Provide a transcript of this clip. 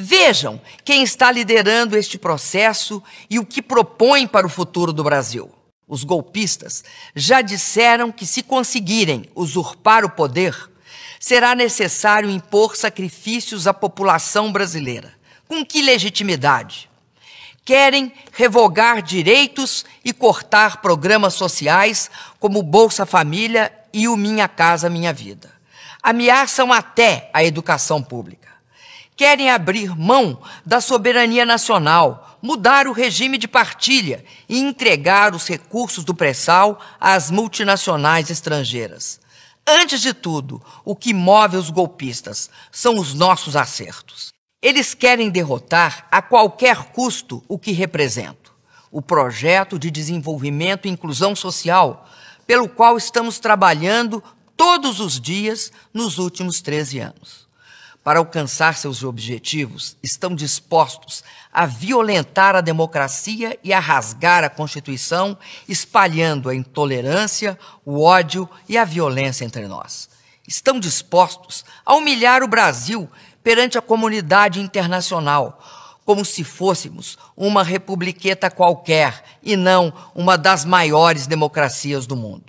Vejam quem está liderando este processo e o que propõe para o futuro do Brasil. Os golpistas já disseram que, se conseguirem usurpar o poder, será necessário impor sacrifícios à população brasileira. Com que legitimidade? Querem revogar direitos e cortar programas sociais como Bolsa Família e o Minha Casa Minha Vida. Ameaçam até a educação pública querem abrir mão da soberania nacional, mudar o regime de partilha e entregar os recursos do pré-sal às multinacionais estrangeiras. Antes de tudo, o que move os golpistas são os nossos acertos. Eles querem derrotar a qualquer custo o que represento, o projeto de desenvolvimento e inclusão social, pelo qual estamos trabalhando todos os dias nos últimos 13 anos para alcançar seus objetivos estão dispostos a violentar a democracia e a rasgar a Constituição, espalhando a intolerância, o ódio e a violência entre nós. Estão dispostos a humilhar o Brasil perante a comunidade internacional, como se fôssemos uma republiqueta qualquer e não uma das maiores democracias do mundo.